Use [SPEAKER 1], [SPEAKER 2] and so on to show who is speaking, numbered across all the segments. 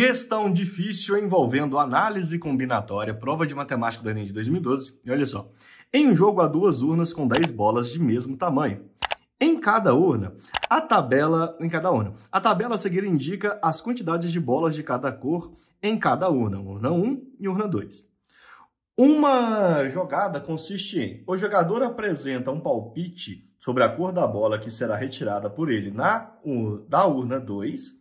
[SPEAKER 1] Questão difícil envolvendo análise combinatória, prova de matemática do Enem de 2012. E olha só. Em um jogo há duas urnas com 10 bolas de mesmo tamanho. Em cada urna, a tabela, em cada urna, a tabela a seguir indica as quantidades de bolas de cada cor em cada urna, urna 1 e urna 2. Uma jogada consiste em o jogador apresenta um palpite sobre a cor da bola que será retirada por ele na da urna 2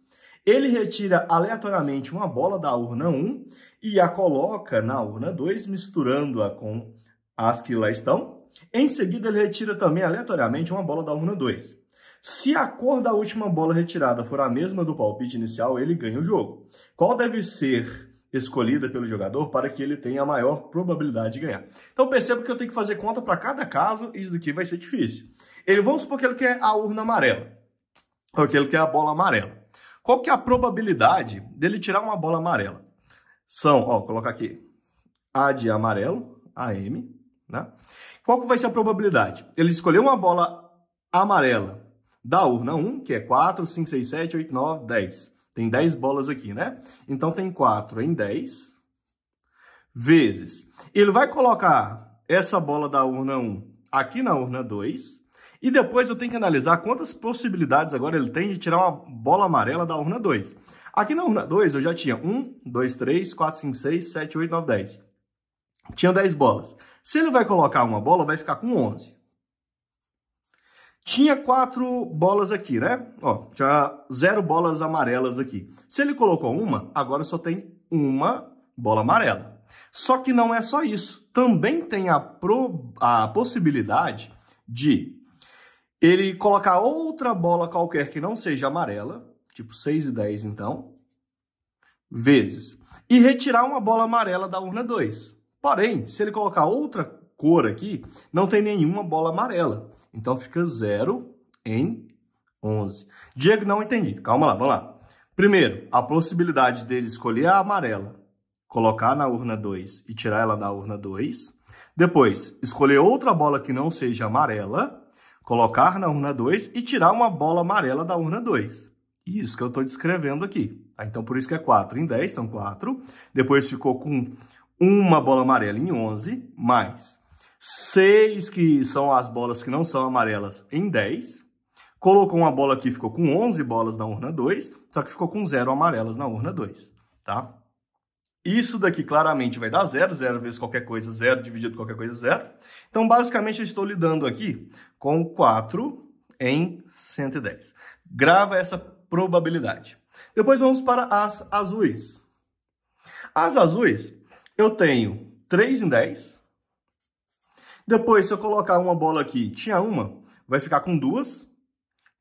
[SPEAKER 1] ele retira aleatoriamente uma bola da urna 1 e a coloca na urna 2, misturando-a com as que lá estão. Em seguida, ele retira também aleatoriamente uma bola da urna 2. Se a cor da última bola retirada for a mesma do palpite inicial, ele ganha o jogo. Qual deve ser escolhida pelo jogador para que ele tenha a maior probabilidade de ganhar? Então perceba que eu tenho que fazer conta para cada caso, e isso daqui vai ser difícil. Ele, vamos supor que ele quer a urna amarela, ou que ele quer a bola amarela. Qual que é a probabilidade dele tirar uma bola amarela? São, ó, colocar aqui, A de amarelo, AM, né? Qual que vai ser a probabilidade? Ele escolheu uma bola amarela da urna 1, que é 4, 5, 6, 7, 8, 9, 10. Tem 10 bolas aqui, né? Então tem 4 em 10 vezes. Ele vai colocar essa bola da urna 1 aqui na urna 2 e depois eu tenho que analisar quantas possibilidades agora ele tem de tirar uma bola amarela da urna 2. Aqui na urna 2 eu já tinha 1, 2, 3, 4, 5, 6, 7, 8, 9, 10. Tinha 10 bolas. Se ele vai colocar uma bola, vai ficar com 11. Tinha 4 bolas aqui, né? Ó, tinha 0 bolas amarelas aqui. Se ele colocou uma, agora só tem uma bola amarela. Só que não é só isso. Também tem a, pro, a possibilidade de ele colocar outra bola qualquer que não seja amarela, tipo 6 e 10 então, vezes, e retirar uma bola amarela da urna 2. Porém, se ele colocar outra cor aqui, não tem nenhuma bola amarela. Então fica 0 em 11. Diego, não entendi. Calma lá, vamos lá. Primeiro, a possibilidade dele escolher a amarela, colocar na urna 2 e tirar ela da urna 2. Depois, escolher outra bola que não seja amarela colocar na urna 2 e tirar uma bola amarela da urna 2. Isso que eu estou descrevendo aqui. Tá? Então, por isso que é 4 em 10, são 4. Depois ficou com uma bola amarela em 11, mais 6, que são as bolas que não são amarelas, em 10. Colocou uma bola aqui, ficou com 11 bolas na urna 2, só que ficou com 0 amarelas na urna 2, tá? Isso daqui claramente vai dar zero, zero vezes qualquer coisa, zero dividido por qualquer coisa, zero. Então, basicamente, eu estou lidando aqui com 4 em 110. Grava essa probabilidade. Depois vamos para as azuis. As azuis, eu tenho 3 em 10. Depois, se eu colocar uma bola aqui, tinha uma, vai ficar com 2,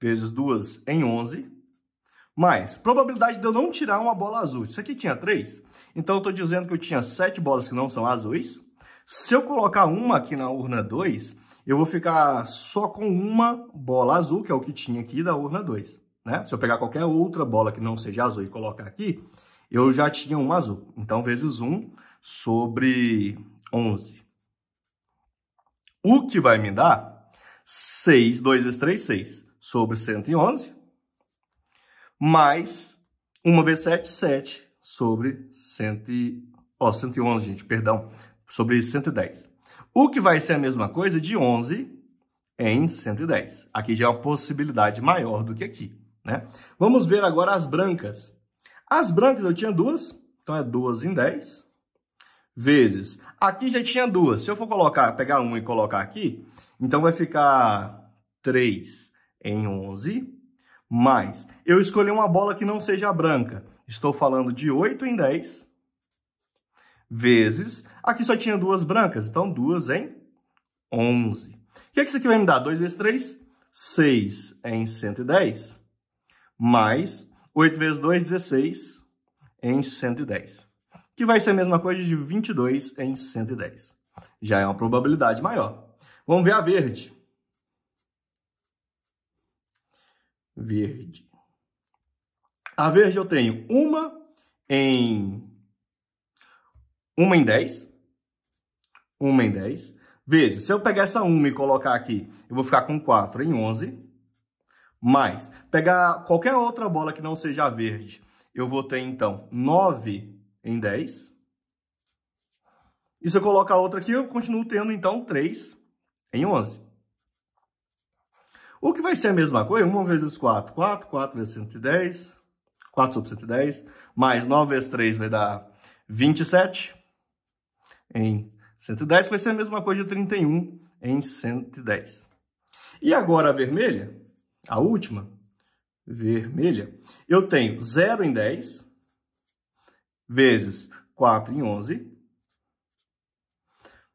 [SPEAKER 1] vezes 2 em 11. Mais, probabilidade de eu não tirar uma bola azul. Isso aqui tinha três, então eu estou dizendo que eu tinha sete bolas que não são azuis. Se eu colocar uma aqui na urna 2, eu vou ficar só com uma bola azul, que é o que tinha aqui da urna 2. Né? Se eu pegar qualquer outra bola que não seja azul e colocar aqui, eu já tinha uma azul. Então, vezes 1 sobre 11. O que vai me dar? 6, 2 vezes 3, 6. Sobre 111, mais 1 vezes 7, 7 sobre 100, ó, 111, gente, perdão, sobre 110. O que vai ser a mesma coisa de 11 em 110. Aqui já é uma possibilidade maior do que aqui, né? Vamos ver agora as brancas. As brancas eu tinha duas, então é 2 em 10 vezes. Aqui já tinha duas. Se eu for colocar, pegar uma e colocar aqui, então vai ficar 3 em 11 mais. Eu escolhi uma bola que não seja branca. Estou falando de 8 em 10 vezes. Aqui só tinha duas brancas, então duas em 11. O que, é que isso aqui vai me dar? 2 vezes 3, 6 em 110, mais 8 vezes 2, 16 em 110. Que vai ser a mesma coisa de 22 em 110. Já é uma probabilidade maior. Vamos ver a verde. verde. A verde eu tenho uma em uma em 10, uma em 10. Veja, se eu pegar essa 1 e colocar aqui, eu vou ficar com 4 em 11. Mais, pegar qualquer outra bola que não seja a verde, eu vou ter, então, 9 em 10. E se eu colocar outra aqui, eu continuo tendo, então, 3 em 11. O que vai ser a mesma coisa, 1 vezes 4, 4, 4 vezes 110, 4 sobre 110, mais 9 vezes 3 vai dar 27 em 110, vai ser a mesma coisa de 31 em 110. E agora a vermelha, a última, vermelha, eu tenho 0 em 10 vezes 4 em 11,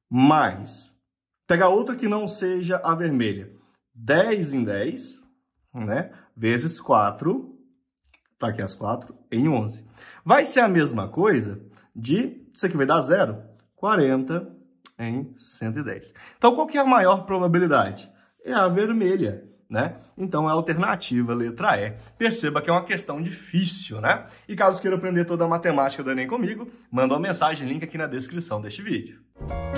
[SPEAKER 1] mais, pegar outra que não seja a vermelha, 10 em 10, hum. né? Vezes 4, tá aqui as 4, em 11. Vai ser a mesma coisa de, isso aqui vai dar zero, 40 em 110. Então, qual que é a maior probabilidade? É a vermelha, né? Então, é a alternativa, letra E. Perceba que é uma questão difícil, né? E caso queira aprender toda a matemática do Enem comigo, manda uma mensagem, link aqui na descrição deste vídeo. Música